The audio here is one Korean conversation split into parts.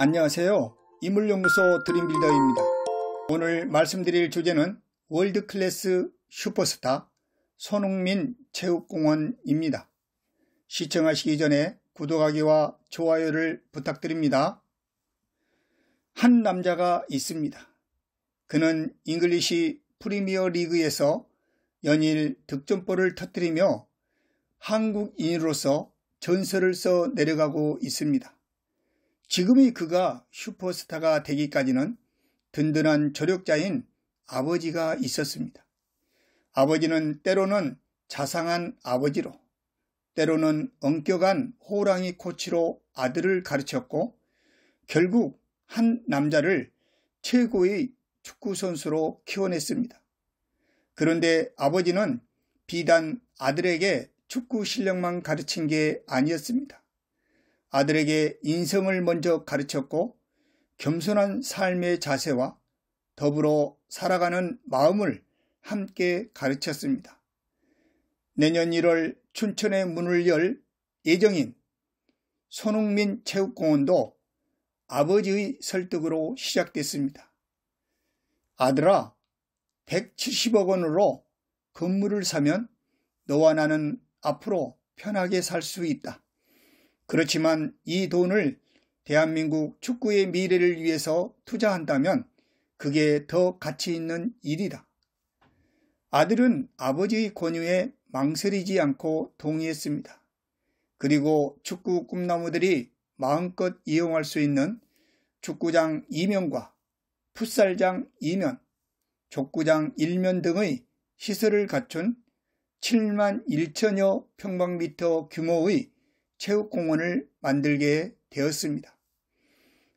안녕하세요. 이물연구소 드림빌더입니다. 오늘 말씀드릴 주제는 월드클래스 슈퍼스타 손흥민 체육공원입니다. 시청하시기 전에 구독하기와 좋아요를 부탁드립니다. 한 남자가 있습니다. 그는 잉글리시 프리미어 리그에서 연일 득점볼을 터뜨리며 한국인으로서 전설을 써 내려가고 있습니다. 지금의 그가 슈퍼스타가 되기까지는 든든한 조력자인 아버지가 있었습니다. 아버지는 때로는 자상한 아버지로, 때로는 엄격한 호랑이 코치로 아들을 가르쳤고, 결국 한 남자를 최고의 축구선수로 키워냈습니다. 그런데 아버지는 비단 아들에게 축구 실력만 가르친 게 아니었습니다. 아들에게 인성을 먼저 가르쳤고 겸손한 삶의 자세와 더불어 살아가는 마음을 함께 가르쳤습니다. 내년 1월 춘천의 문을 열 예정인 손흥민 체육공원도 아버지의 설득으로 시작됐습니다. 아들아, 170억 원으로 건물을 사면 너와 나는 앞으로 편하게 살 수 있다. 그렇지만 이 돈을 대한민국 축구의 미래를 위해서 투자한다면 그게 더 가치 있는 일이다. 아들은 아버지의 권유에 망설이지 않고 동의했습니다. 그리고 축구 꿈나무들이 마음껏 이용할 수 있는 축구장 2면과 풋살장 2면, 족구장 1면 등의 시설을 갖춘 7만 1천여 평방미터 규모의 체육공원을 만들게 되었습니다.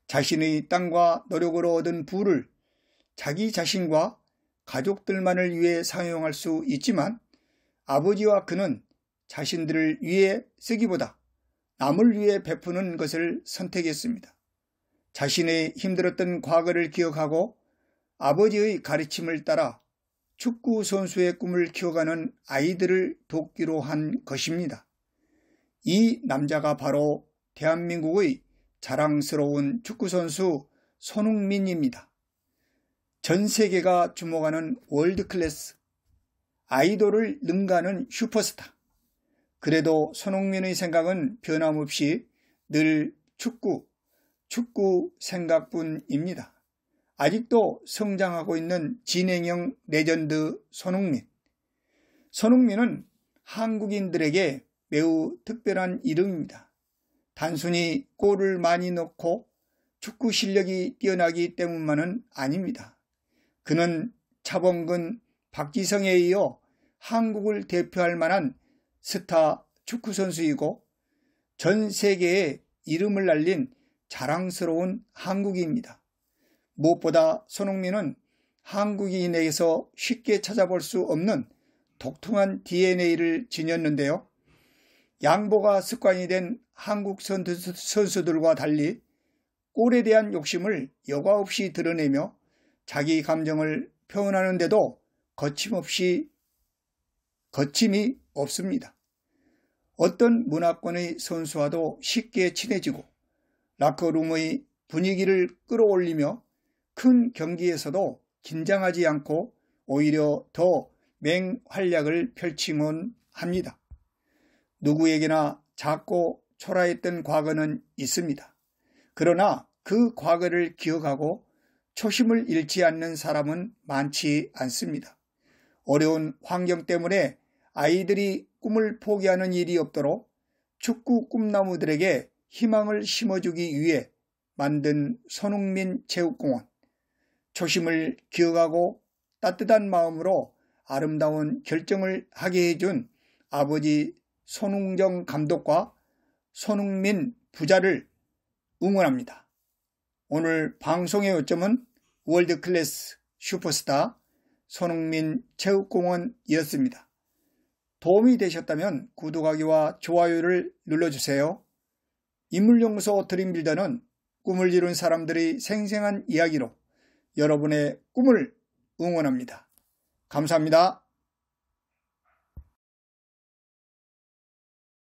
자신의 땅과 노력으로 얻은 부를 자기 자신과 가족들만을 위해 사용할 수 있지만 아버지와 그는 자신들을 위해 쓰기보다 남을 위해 베푸는 것을 선택했습니다. 자신의 힘들었던 과거를 기억하고 아버지의 가르침을 따라 축구 선수의 꿈을 키워가는 아이들을 돕기로 한 것입니다. 이 남자가 바로 대한민국의 자랑스러운 축구선수 손흥민입니다. 전 세계가 주목하는 월드클래스, 아이돌을 능가하는 슈퍼스타. 그래도 손흥민의 생각은 변함없이 늘 축구, 축구 생각뿐입니다. 아직도 성장하고 있는 진행형 레전드 손흥민. 손흥민은 한국인들에게 매우 특별한 이름입니다. 단순히 골을 많이 넣고 축구 실력이 뛰어나기 때문만은 아닙니다. 그는 차범근, 박지성에 이어 한국을 대표할 만한 스타 축구 선수이고 전 세계에 이름을 날린 자랑스러운 한국인입니다. 무엇보다 손흥민은 한국인에게서 쉽게 찾아볼 수 없는 독특한 DNA를 지녔는데요. 양보가 습관이 된 한국 선수들과 달리 골에 대한 욕심을 여과 없이 드러내며 자기 감정을 표현하는데도 거침없이 거침이 없습니다. 어떤 문화권의 선수와도 쉽게 친해지고 라커룸의 분위기를 끌어올리며 큰 경기에서도 긴장하지 않고 오히려 더 맹활약을 펼치곤 합니다. 누구에게나 작고 초라했던 과거는 있습니다. 그러나 그 과거를 기억하고 초심을 잃지 않는 사람은 많지 않습니다. 어려운 환경 때문에 아이들이 꿈을 포기하는 일이 없도록 축구 꿈나무들에게 희망을 심어주기 위해 만든 손흥민 체육공원. 초심을 기억하고 따뜻한 마음으로 아름다운 결정을 하게 해준 아버지 손흥정 감독과 손흥민 부자를 응원합니다. 오늘 방송의 요점은 월드클래스 슈퍼스타 손흥민 체육공원이었습니다. 도움이 되셨다면 구독하기와 좋아요를 눌러주세요. 인물연구소 드림빌더는 꿈을 이룬 사람들의 생생한 이야기로 여러분의 꿈을 응원합니다. 감사합니다.